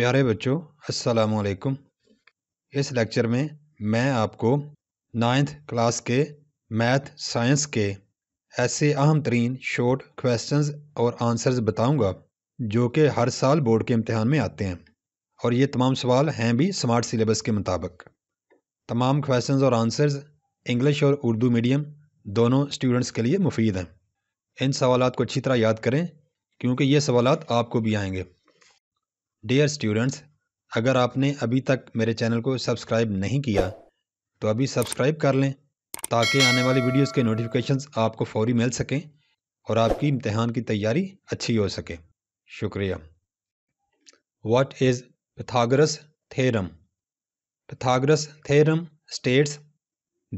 प्यारे बच्चों अस्सलाम वालेकुम इस लेक्चर में मैं आपको नाइन्थ क्लास के मैथ साइंस के ऐसे अहम तरीन शॉर्ट क्वेश्चंस और आंसर्स बताऊंगा जो कि हर साल बोर्ड के इम्तहान में आते हैं और ये तमाम सवाल हैं भी स्मार्ट सिलेबस के मुताबिक तमाम क्वेश्चंस और आंसर्स इंग्लिश और उर्दू मीडियम दोनों स्टूडेंट्स के लिए मुफीद हैं इन सवाल को अच्छी तरह याद करें क्योंकि ये सवाल आपको भी आएंगे डियर स्टूडेंट्स अगर आपने अभी तक मेरे चैनल को सब्सक्राइब नहीं किया तो अभी सब्सक्राइब कर लें ताकि आने वाली वीडियोस के नोटिफिकेशंस आपको फौरी मिल सकें और आपकी इम्तहान की तैयारी अच्छी हो सके शुक्रिया what is pythagoras theorem pythagoras theorem states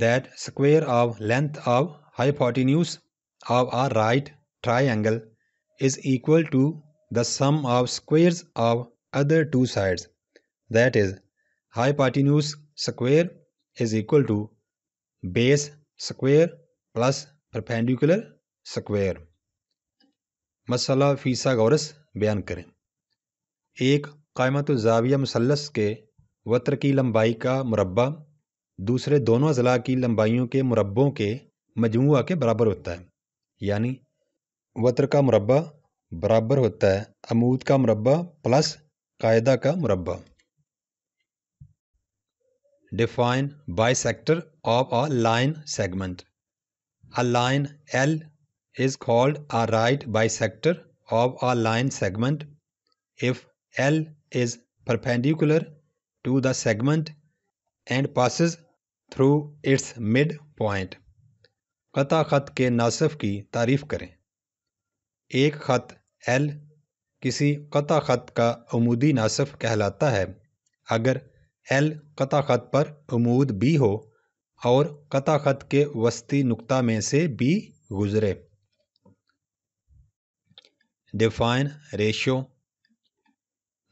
that square of length of of of right triangle is equal to the sum of squares of other two sides. That is, hypotenuse square is equal to base square plus perpendicular square. मसला फ़ीसा गौरस बयान करें एक कायमत जाविया मसलस के वत्र की लंबाई का मुरबा दूसरे दोनों अजला की लंबाइयों के मुरबों के मजमू के बराबर होता है यानी वत्र का मुरबा बराबर होता है अमूद का मुरबा प्लस कायदा का मुरबा define bisector of a line segment a line L is called a right bisector of a line segment if L is perpendicular to the segment and passes through its midpoint कता खत के नासफ की तारीफ करें एक खत L किसी क़ता ख़त का अमूदी नासफ़ कहलाता है अगर एल क़ता ख़त पर अमूद बी हो और क़ता ख़त के वस्ती नुक्ता में से बी गुज़रे define ratio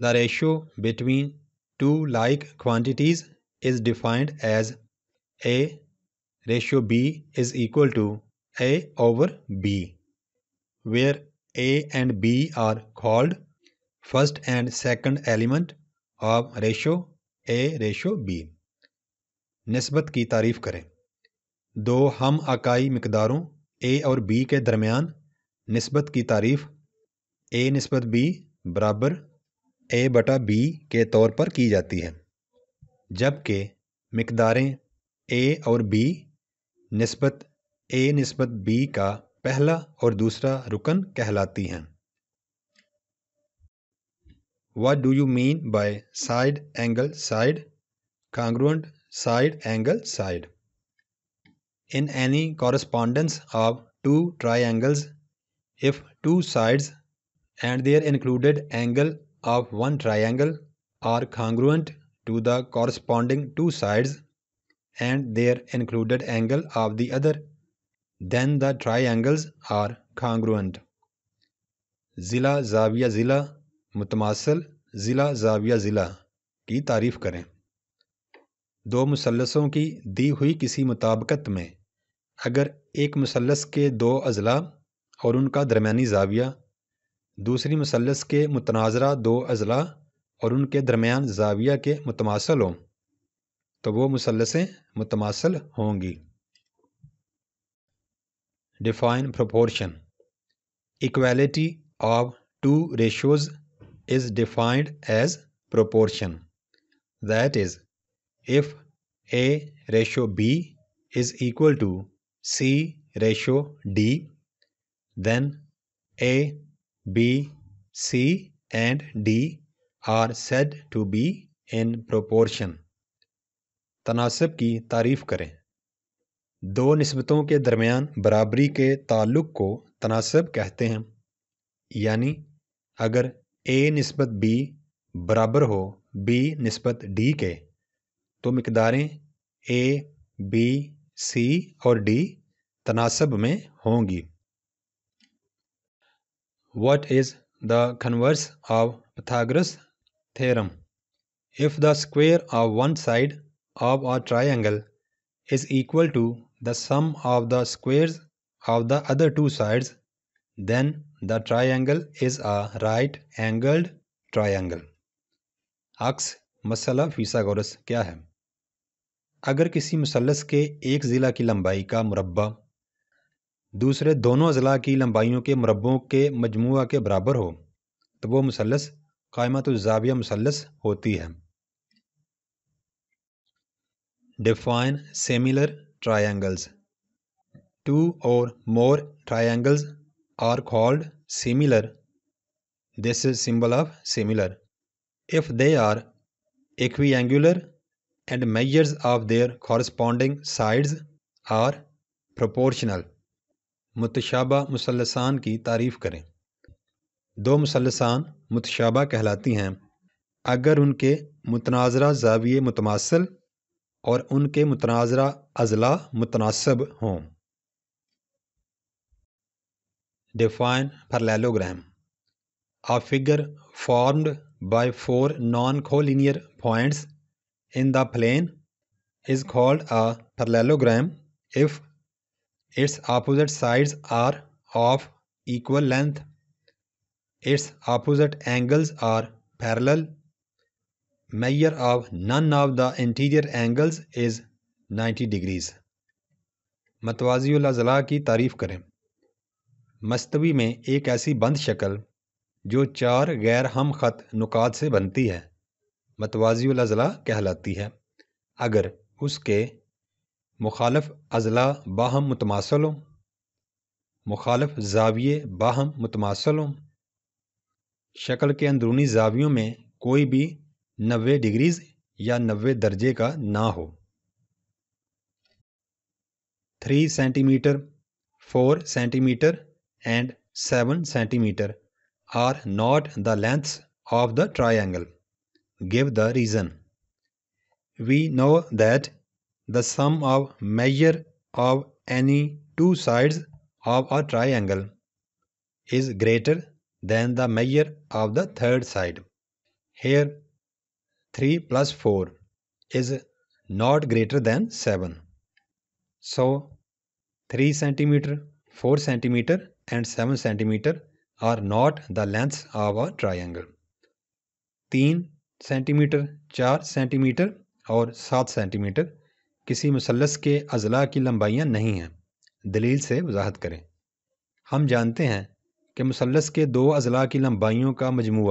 the ratio between two like quantities is defined as A ratio B is equal to A over B where A and B are called first and second element of ratio A ratio B. नस्बत की तारीफ करें दो हम acai मकदारों ए और B के दरमियान नस्बत की तारीफ ए नस्बत बी बराबर ए बटा बी के तौर पर की जाती है जबकि मकदारें ए और बी नस्बत ए नस्बत बी का पहला और दूसरा रुकन कहलाती हैं what do you mean by side angle side congruent side angle side in any correspondence of two triangles if two sides and their included angle of one triangle are congruent to the corresponding two sides and their included angle of the other then the triangles are congruent ज़िला जाविया ज़िला मुतमासल ज़िला जाविया ज़िला की तारीफ़ करें दो मुसलसों की दी हुई किसी मुताबकत में अगर एक मुसलस के दो अज़ला और उनका दरमियानी जाविया दूसरी मुसलस के मुतनाज़रा दो अज़ला और उनके दरमियान जाविया के मुतमासल हों तो वो मुसलसें मुतमासल होंगी define proportion equality of two ratios is defined as proportion that is if a ratio b is equal to c ratio d then a b c and d are said to be in proportion तनासब की तारीफ़ करें दो नस्बतों के दरमियान बराबरी के ताल्लुक़ को तनासब कहते हैं यानी अगर ए नस्बत बी बराबर हो बी नस्बत डी के तो मकदारें ए बी सी और डी तनासब में होंगी What is the of Pythagoras theorem theorem? The the of one side of a a triangle is equal to the sum of the squares of the other two sides, then the triangle is a right angled triangle. अक्स मसला फीसागोरस क्या है अगर किसी मुसलस के एक ज़िला की लंबाई का मुरबा दूसरे दोनों अजला की लंबाइयों के मुरबों के मजमू के बराबर हो तो वह मुसलस कायमत जाविया मुसलस होती है define similar triangles. Two or more triangles are called similar. This is symbol of similar. If they are equiangular and measures of their corresponding sides are proportional. मुतशाबा मुसलसान की तारीफ़ करें दो मुसलसान मुतशाबा कहलाती हैं अगर उनके मुतनाज़रा जाविये मुतमासल और उनके मुतनाजरा अजला मुतनासब हों define parallelogram a figure formed by four non collinear points in the plane is called a parallelogram if its opposite sides are of equal length its opposite angles are parallel measure of none of the interior angles is 90 degrees मतवाजी अज़ला की तारीफ़ करें मस्तवी में एक ऐसी बंद शक्ल जो चार गैर हम ख़त नुकात से बनती है मतवाजी अज़ला कहलाती है अगर उसके मुखालफ अज़ला बाहम मुतमासल मुखालफ जाविये बाहम मुतमासल शक्ल के अंदरूनी जावियों में कोई भी नब्बे डिग्रीज या नब्बे दर्जे का ना हो three centimetre four centimetre and seven centimetre are not the lengths of the triangle give the reason we know that the sum of measure of any two sides of a triangle is greater than the measure of the third side here 3 plus 4 is not greater than 7. So 3 centimeter, 4 centimeter and 7 centimeter are not the lengths of a triangle. 3 centimetre चार centimetre और सात centimetre किसी मुसलस के अजला की लंबाइयाँ नहीं हैं दलील से वजाहत करें हम जानते हैं कि मुसलस के दो अजला की लंबाइयों का मजमू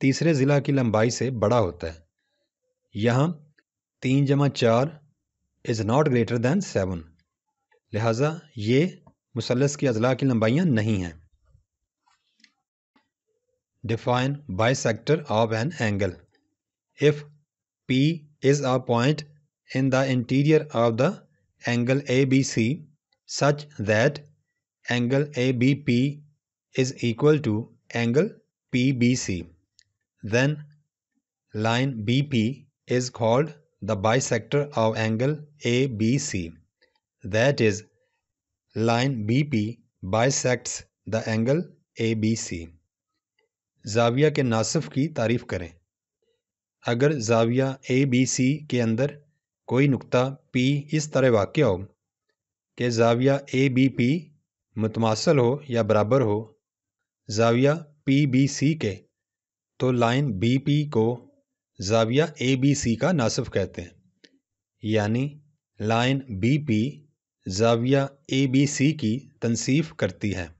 तीसरे ज़िला की लंबाई से बड़ा होता है यहाँ तीन जमा चार is not greater than seven लिहाजा ये मुसलस की अजला की लंबाइयाँ नहीं हैं define bisector of an angle if P is point in the interior of the angle A B C such that angle A B P is equal to angle P B C Then line BP is called the bisector of angle ABC. That is, line BP bisects the angle ABC. जाविया के नासफ़ की तारीफ़ करें अगर जाविया ABC B C के अंदर कोई नुक्ता पी इस तरह वाक़ हो कि जाविया ए बी पी मुतमासल हो या बराबर हो जाविया पी के तो लाइन बी पी को जाविया ए बी सी का नासफ़ कहते हैं यानी लाइन बी पी जाविया ए बी सी की तनसीफ़ करती है